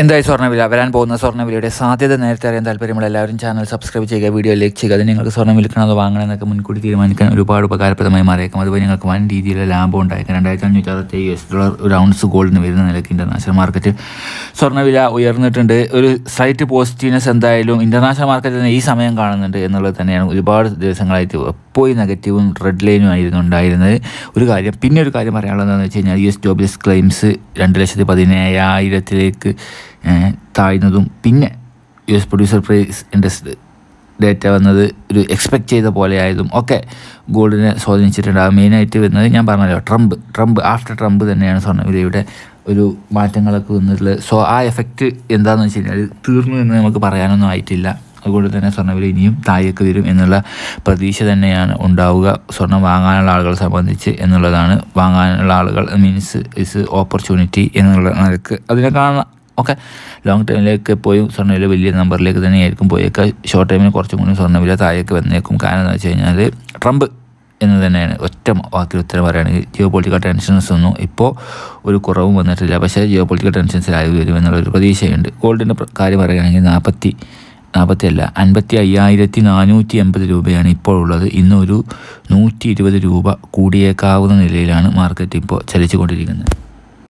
എന്തായി സ്വർണ്ണവില വരാൻ പോകുന്ന സ്വർണ്ണവിലയുടെ സാധ്യത നേരത്തെ അറിയാൻ താല്പര്യമുള്ള എല്ലാവരും ചാനൽ സബ്സ്ക്രൈബ് ചെയ്യുക വീഡിയോ ലൈക്ക് ചെയ്യുക അത് നിങ്ങൾക്ക് സ്വർണ്ണം വിൽക്കണം അത് വാങ്ങണം എന്നൊക്കെ മുൻകൂട്ടി തീരുമാനിക്കാൻ ഒരുപാട് ഉപകാരപ്രദമായി മാറിയേക്കും അതുപോലെ നിങ്ങൾക്ക് വൻ രീതിയിലുള്ള ലാഭം ഉണ്ടായേക്കാം രണ്ടായിരത്തി അഞ്ഞൂറ്റി അറുപത്തി എസ് ഡോളർ ഒരു ഔൺസ് ഗോൾഡിന് വരുന്ന നിലയ്ക്ക് ഇൻ്റർനാഷണൽ മാർക്കറ്റ് സ്വർണ്ണവില ഉയർന്നിട്ടുണ്ട് ഒരു സൈറ്റ് പോസിറ്റീവ്നെസ് എന്തായാലും ഇൻ്റർനാഷണൽ മാർക്കറ്റിൽ ഈ സമയം കാണുന്നുണ്ട് എന്നുള്ളത് തന്നെയാണ് ഒരുപാട് ദിവസങ്ങളായിട്ട് പോയി നെഗറ്റീവും റെഡ് ലൈനും ആയിരുന്നു ഉണ്ടായിരുന്നത് ഒരു കാര്യം പിന്നെ ഒരു കാര്യം പറയാനുള്ളതെന്ന് വെച്ച് കഴിഞ്ഞാൽ യു എസ് ജോബ്ലെസ് ക്ലെയിംസ് രണ്ട് ലക്ഷത്തി പതിനേഴായിരത്തിലേക്ക് താഴ്ന്നതും പിന്നെ U S producer price industry data വന്നത് ഒരു എക്സ്പെക്റ്റ് ചെയ്ത പോലെ ആയതും ഒക്കെ ഗോൾഡിനെ സ്വാധീനിച്ചിട്ടുണ്ട് ആ മെയിനായിട്ട് വരുന്നത് ഞാൻ പറഞ്ഞല്ലോ ട്രംപ് ട്രംപ് ആഫ്റ്റർ ട്രംപ് തന്നെയാണ് ഇവിടെ ഒരു മാറ്റങ്ങളൊക്കെ വന്നിട്ടുള്ളത് സോ ആ എഫക്റ്റ് എന്താണെന്ന് വെച്ച് കഴിഞ്ഞാൽ തീർന്നു എന്ന് നമുക്ക് പറയാനൊന്നും ആയിട്ടില്ല അതുകൊണ്ട് തന്നെ സ്വർണ്ണവില ഇനിയും താഴേക്ക് വരും എന്നുള്ള പ്രതീക്ഷ തന്നെയാണ് ഉണ്ടാവുക സ്വർണം വാങ്ങാനുള്ള ആളുകളെ സംബന്ധിച്ച് എന്നുള്ളതാണ് വാങ്ങാനുള്ള ആളുകൾ മീൻസ് ഇസ് ഓപ്പർച്യൂണിറ്റി എന്നുള്ള നിലക്ക് അതിനെ കാണാം ഒക്കെ ലോങ് ടൈമിലേക്ക് പോയി സ്വർണ്ണവില വലിയ നമ്പറിലേക്ക് തന്നെ ആയിരിക്കും പോയേക്കുക ഷോർട്ട് ടൈമിന് കുറച്ചും കൂടി സ്വർണ്ണവില താഴേക്ക് വന്നേക്കും കാരണം എന്ന് വെച്ച് കഴിഞ്ഞാൽ ട്രംപ് എന്ന് തന്നെയാണ് ഒറ്റ വാക്കിൽ ഉത്തരം പറയുകയാണെങ്കിൽ ജിയോ പൊളിറ്റിക്കൽ ടെൻഷൻസ് ഒന്നും ഇപ്പോൾ ഒരു കുറവും വന്നിട്ടില്ല പക്ഷേ ജിയോ പൊളിറ്റിക്കൽ ടെൻഷൻസിലായി വരുമെന്നുള്ളൊരു പ്രതീക്ഷയുണ്ട് ഗോൾഡിൻ്റെ കാര്യം പറയുകയാണെങ്കിൽ നാൽപ്പത്തി നാൽപ്പത്തിയല്ല അൻപത്തി അയ്യായിരത്തി നാനൂറ്റി എൺപത് രൂപയാണ് ഇപ്പോഴുള്ളത് ഉള്ളത് ഇന്നൊരു നൂറ്റി ഇരുപത് രൂപ കൂടിയേക്കാവുന്ന നിലയിലാണ് മാർക്കറ്റ് ഇപ്പോൾ ചലിച്ചുകൊണ്ടിരിക്കുന്നത്